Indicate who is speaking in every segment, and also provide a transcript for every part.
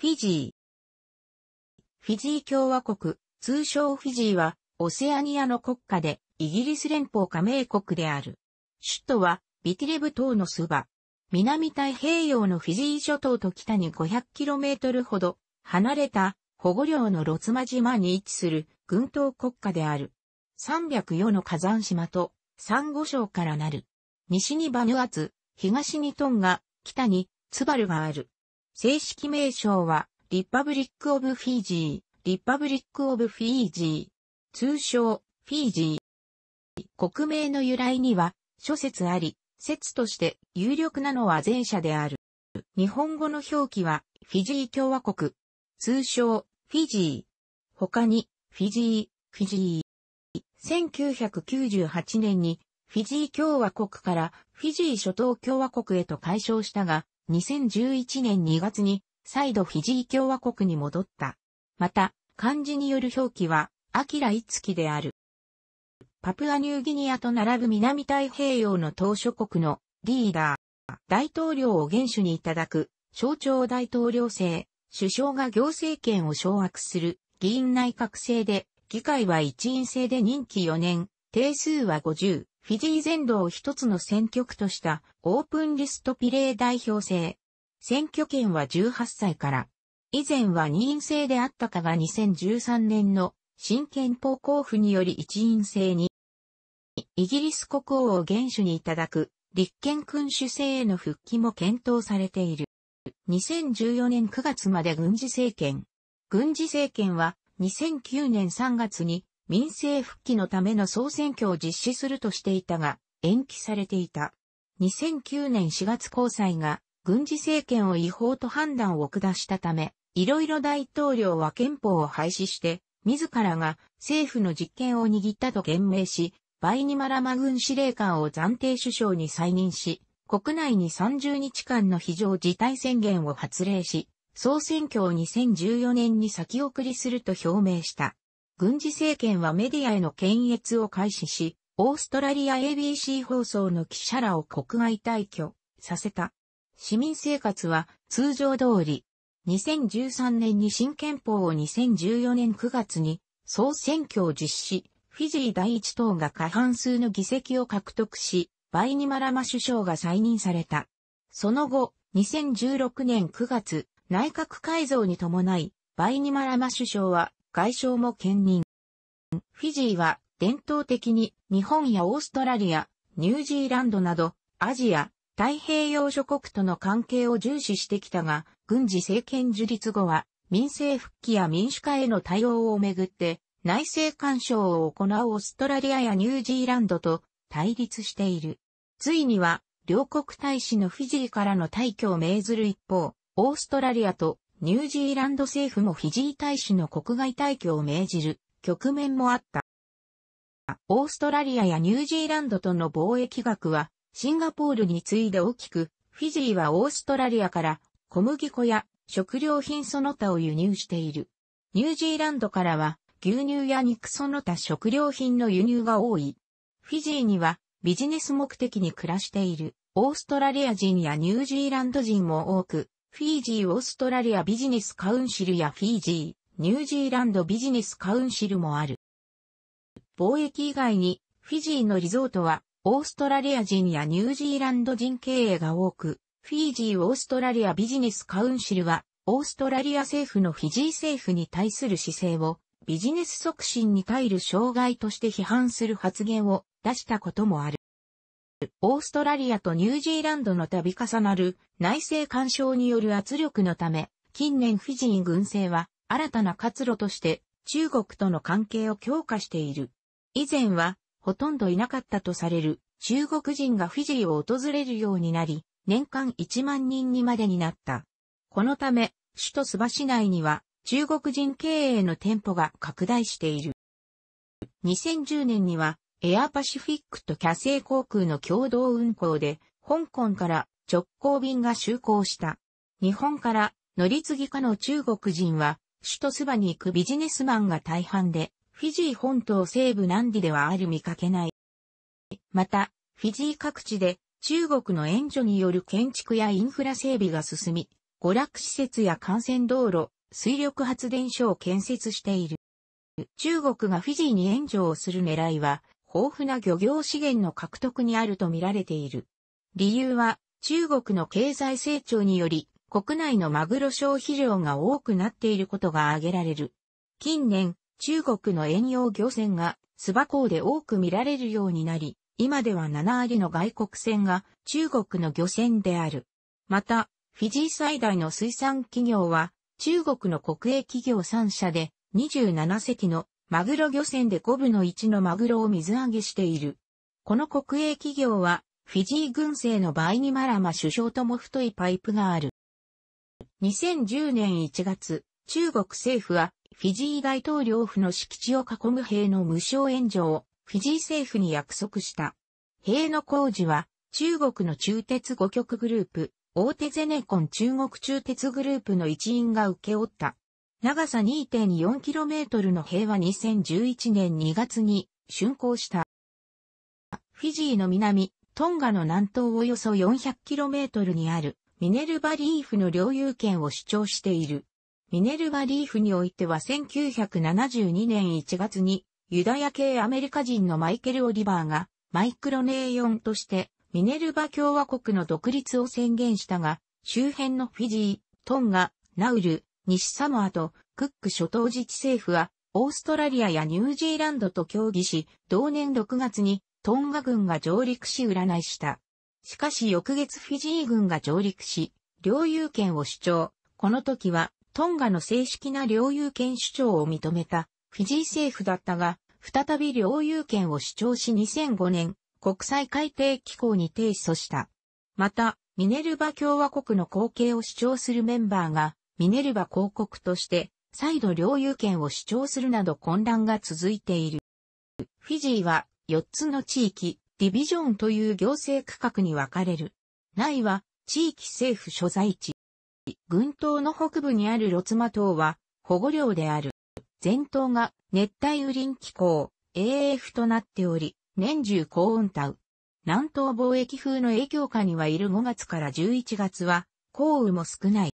Speaker 1: フィジー。フィジー共和国、通称フィジーは、オセアニアの国家で、イギリス連邦加盟国である。首都は、ビティレブ島のスバ。南太平洋のフィジー諸島と北に 500km ほど離れた保護領のロツマ島に位置する群島国家である。304の火山島とサンゴ礁からなる。西にバヌアツ、東にトンガ、北にツバルがある。正式名称は、リパブリック・オブ・フィージー、リパブリック・オブ・フィージー、通称、フィージー。国名の由来には、諸説あり、説として有力なのは前者である。日本語の表記は、フィジー共和国、通称、フィジー。他に、フィジー、フィジー。1998年に、フィジー共和国からフィジー諸島共和国へと解消したが、2011年2月に再度フィジー共和国に戻った。また、漢字による表記は、アキラ・イツキである。パプアニューギニアと並ぶ南太平洋の島諸国のリーダー、大統領を元首にいただく、省庁大統領制、首相が行政権を掌握する、議員内閣制で、議会は一員制で任期4年、定数は50、フィジー全土を一つの選挙区としたオープンリストピレー代表制。選挙権は18歳から。以前は二院制であったかが2013年の新憲法交付により一院制に。イギリス国王を元首にいただく立憲君主制への復帰も検討されている。2014年9月まで軍事政権。軍事政権は2009年3月に民政復帰のための総選挙を実施するとしていたが、延期されていた。2009年4月交際が軍事政権を違法と判断を下したため、いろいろ大統領は憲法を廃止して、自らが政府の実権を握ったと言明し、バイニマラマ軍司令官を暫定首相に再任し、国内に30日間の非常事態宣言を発令し、総選挙を2014年に先送りすると表明した。軍事政権はメディアへの検閲を開始し、オーストラリア ABC 放送の記者らを国外退去させた。市民生活は通常通り、2013年に新憲法を2014年9月に総選挙を実施、フィジー第一党が過半数の議席を獲得し、バイニマラマ首相が再任された。その後、2016年9月、内閣改造に伴い、バイニマラマ首相は外相も兼任。フィジーは伝統的に日本やオーストラリア、ニュージーランドなどアジア、太平洋諸国との関係を重視してきたが、軍事政権樹立後は民政復帰や民主化への対応をめぐって内政干渉を行うオーストラリアやニュージーランドと対立している。ついには両国大使のフィジーからの退去を命ずる一方、オーストラリアとニュージーランド政府もフィジー大使の国外退去を命じる局面もあった。オーストラリアやニュージーランドとの貿易額はシンガポールに次いで大きく、フィジーはオーストラリアから小麦粉や食料品その他を輸入している。ニュージーランドからは牛乳や肉その他食料品の輸入が多い。フィジーにはビジネス目的に暮らしているオーストラリア人やニュージーランド人も多く、フィージー・オーストラリアビジネスカウンシルやフィージー、ニュージーランドビジネスカウンシルもある。貿易以外に、フィジーのリゾートは、オーストラリア人やニュージーランド人経営が多く、フィージー・オーストラリアビジネスカウンシルは、オーストラリア政府のフィジー政府に対する姿勢を、ビジネス促進に対る障害として批判する発言を出したこともある。オーストラリアとニュージーランドの度重なる内政干渉による圧力のため、近年フィジー軍政は新たな活路として中国との関係を強化している。以前はほとんどいなかったとされる中国人がフィジーを訪れるようになり、年間1万人にまでになった。このため、首都スバ市内には中国人経営の店舗が拡大している。2010年にはエアパシフィックとキャセイ航空の共同運航で、香港から直行便が就航した。日本から乗り継ぎ可の中国人は、首都スバに行くビジネスマンが大半で、フィジー本島西部南地ではある見かけない。また、フィジー各地で中国の援助による建築やインフラ整備が進み、娯楽施設や幹線道路、水力発電所を建設している。中国がフィジーに援助をする狙いは、豊富な漁業資源の獲得にあると見られている。理由は、中国の経済成長により、国内のマグロ消費量が多くなっていることが挙げられる。近年、中国の遠洋漁船が諏訪港で多く見られるようになり、今では7割の外国船が中国の漁船である。また、フィジー最大の水産企業は中国の国営企業3社で27隻のマグロ漁船で5分の1のマグロを水揚げしている。この国営企業は、フィジー軍政のバイニマラマ首相とも太いパイプがある。2010年1月、中国政府は、フィジー大統領府の敷地を囲む兵の無償援助を、フィジー政府に約束した。兵の工事は、中国の中鉄5局グループ、大手ゼネコン中国中鉄グループの一員が受け負った。長さ 2.4km の平和2011年2月に竣工した。フィジーの南、トンガの南東およそ 400km にあるミネルバリーフの領有権を主張している。ミネルバリーフにおいては1972年1月にユダヤ系アメリカ人のマイケル・オリバーがマイクロネーヨンとしてミネルバ共和国の独立を宣言したが、周辺のフィジー、トンガ、ナウル、西サモアとクック諸島自治政府は、オーストラリアやニュージーランドと協議し、同年6月にトンガ軍が上陸し占いした。しかし翌月フィジー軍が上陸し、領有権を主張。この時は、トンガの正式な領有権主張を認めたフィジー政府だったが、再び領有権を主張し2005年、国際海底機構に提訴した。また、ミネルバ共和国の後継を主張するメンバーが、ミネルバ広告として再度領有権を主張するなど混乱が続いている。フィジーは4つの地域、ディビジョンという行政区画に分かれる。内は地域政府所在地。群島の北部にあるロツマ島は保護領である。全島が熱帯雨林気候、AF となっており、年中高温帯。南東貿易風の影響下にはいる5月から11月は、降雨も少ない。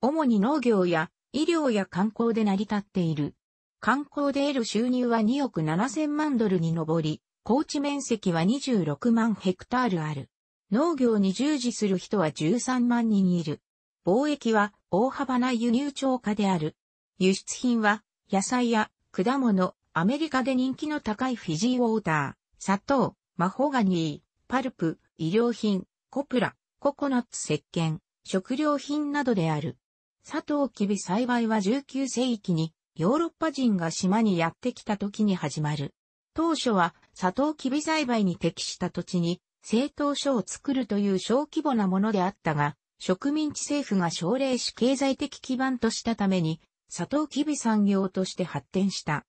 Speaker 1: 主に農業や医療や観光で成り立っている。観光で得る収入は2億7千万ドルに上り、高地面積は26万ヘクタールある。農業に従事する人は13万人いる。貿易は大幅な輸入超過である。輸出品は野菜や果物、アメリカで人気の高いフィジーウォーター、砂糖、マホガニー、パルプ、医療品、コプラ、ココナッツ石鹸、食料品などである。サトウキビ栽培は19世紀にヨーロッパ人が島にやってきた時に始まる。当初はサトウキビ栽培に適した土地に製糖所を作るという小規模なものであったが、植民地政府が奨励し経済的基盤としたために、サトウキビ産業として発展した。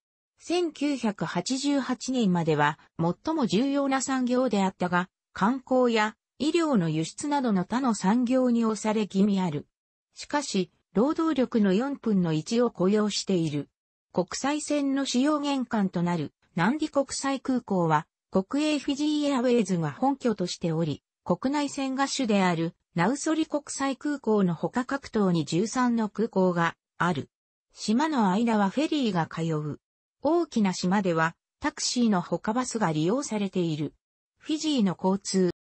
Speaker 1: 1988年までは最も重要な産業であったが、観光や医療の輸出などの他の産業に押され気味ある。しかし、労働力の4分の1を雇用している。国際線の使用玄関となる、南ン国際空港は、国営フィジーエアウェイズが本拠としており、国内線が主である、ナウソリ国際空港の他各島に13の空港がある。島の間はフェリーが通う。大きな島では、タクシーの他バスが利用されている。フィジーの交通、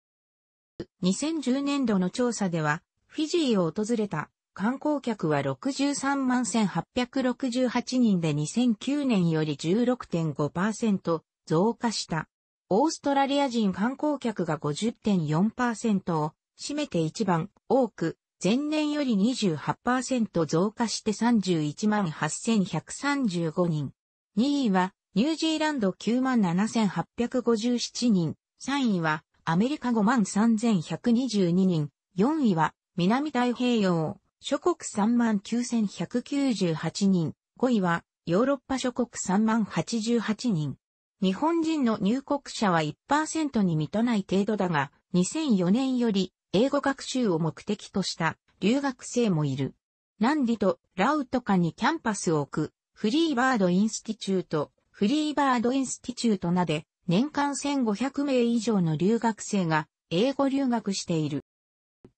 Speaker 1: 2010年度の調査では、フィジーを訪れた観光客は63万1868人で2009年より16.5%増加した。オーストラリア人観光客が50.4%を占めて一番多く、前年より28%増加して31万8135人。2位はニュージーランド9万7857人。3位はアメリカ53,122人、4位は南太平洋、諸国39,198人、5位はヨーロッパ諸国3 0 8 8人。日本人の入国者は1%に満たない程度だが、2004年より英語学習を目的とした留学生もいる。ランディとラウトカにキャンパスを置くフリーバードインスティチュート、フリーバードインスティチュートなで年間1500名以上の留学生が英語留学している。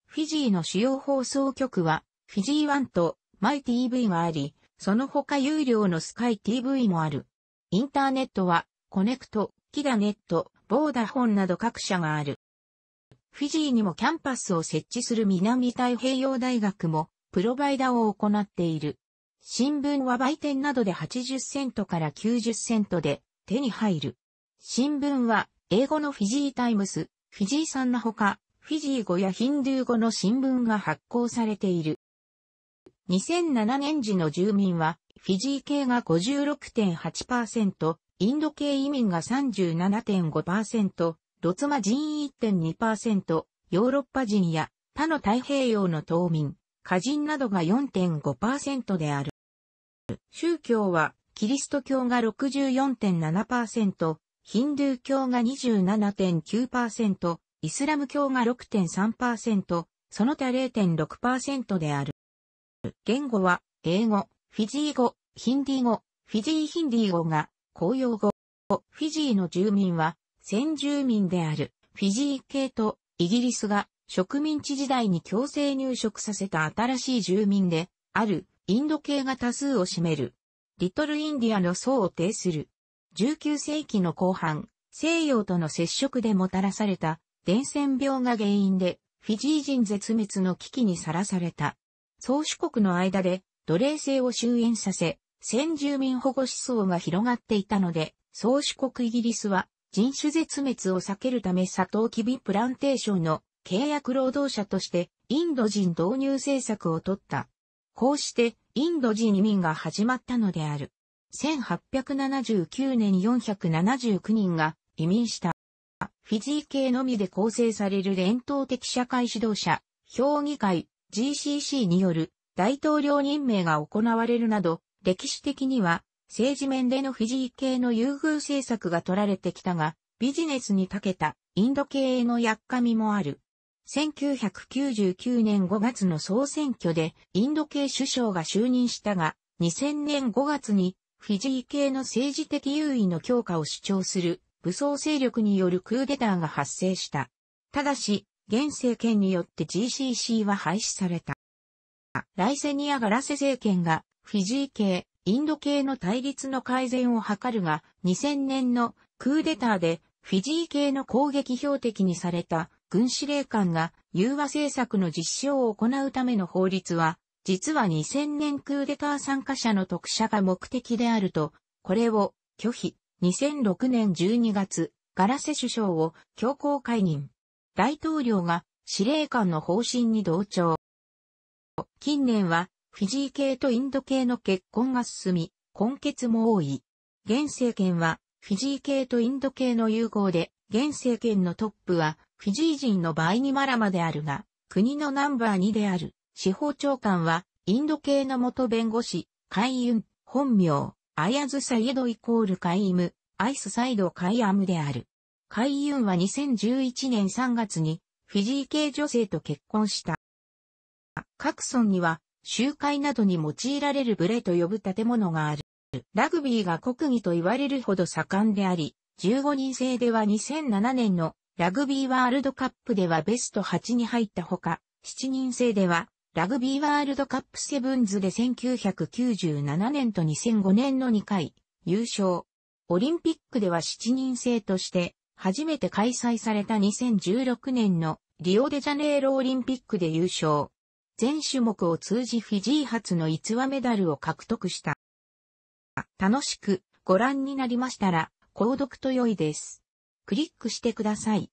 Speaker 1: フィジーの主要放送局は、フィジー1とマイ TV があり、その他有料のスカイ TV もある。インターネットは、コネクト、キダネット、ボーダホンなど各社がある。フィジーにもキャンパスを設置する南太平洋大学も、プロバイダーを行っている。新聞は売店などで80セントから90セントで手に入る。新聞は、英語のフィジータイムス、フィジーんのほか、フィジー語やヒンドゥー語の新聞が発行されている。2007年時の住民は、フィジー系が56.8%、インド系移民が37.5%、ロツマ人1.2%、ヨーロッパ人や他の太平洋の島民、家人などが4.5%である。宗教は、キリスト教が64.7%、ヒンドゥー教が27.9%、イスラム教が6.3%、その他0.6%である。言語は、英語、フィジー語、ヒンディー語、フィジーヒンディー語が公用語。フィジーの住民は、先住民である、フィジー系とイギリスが植民地時代に強制入植させた新しい住民で、あるインド系が多数を占める。リトルインディアの層を呈する19世紀の後半、西洋との接触でもたらされた伝染病が原因でフィジー人絶滅の危機にさらされた。宗主国の間で奴隷制を終焉させ、先住民保護思想が広がっていたので、宗主国イギリスは人種絶滅を避けるためサトウキビプランテーションの契約労働者としてインド人導入政策を取った。こうしてインド人移民が始まったのである。1879年479人が移民した。フィジー系のみで構成される伝統的社会指導者、評議会 GCC による大統領任命が行われるなど、歴史的には政治面でのフィジー系の優遇政策が取られてきたが、ビジネスに長けたインド系へのやっかみもある。1999年5月の総選挙でインド系首相が就任したが、2000年5月にフィジー系の政治的優位の強化を主張する武装勢力によるクーデターが発生した。ただし、現政権によって GCC は廃止された。ライセニア・ガラセ政権がフィジー系、インド系の対立の改善を図るが、2000年のクーデターでフィジー系の攻撃標的にされた軍司令官が融和政策の実施を行うための法律は実は2000年クーデター参加者の特赦が目的であると、これを拒否。2006年12月、ガラセ首相を強行解任。大統領が司令官の方針に同調。近年はフィジー系とインド系の結婚が進み、婚結も多い。現政権はフィジー系とインド系の融合で、現政権のトップはフィジー人のバイニマラマであるが、国のナンバー2である。司法長官は、インド系の元弁護士、カイユン、本名、アヤズサイエドイコールカイム、アイスサイドカイアムである。カイユンは2011年3月に、フィジー系女性と結婚した。各村には、集会などに用いられるブレと呼ぶ建物がある。ラグビーが国技と言われるほど盛んであり、15人制では2007年のラグビーワールドカップではベスト8に入ったほか、7人制ではラグビーワールドカップセブンズで1997年と2005年の2回、優勝。オリンピックでは7人制として、初めて開催された2016年のリオデジャネイロオリンピックで優勝。全種目を通じフィジー初の逸話メダルを獲得した。楽しくご覧になりましたら、購読と良いです。クリックしてください。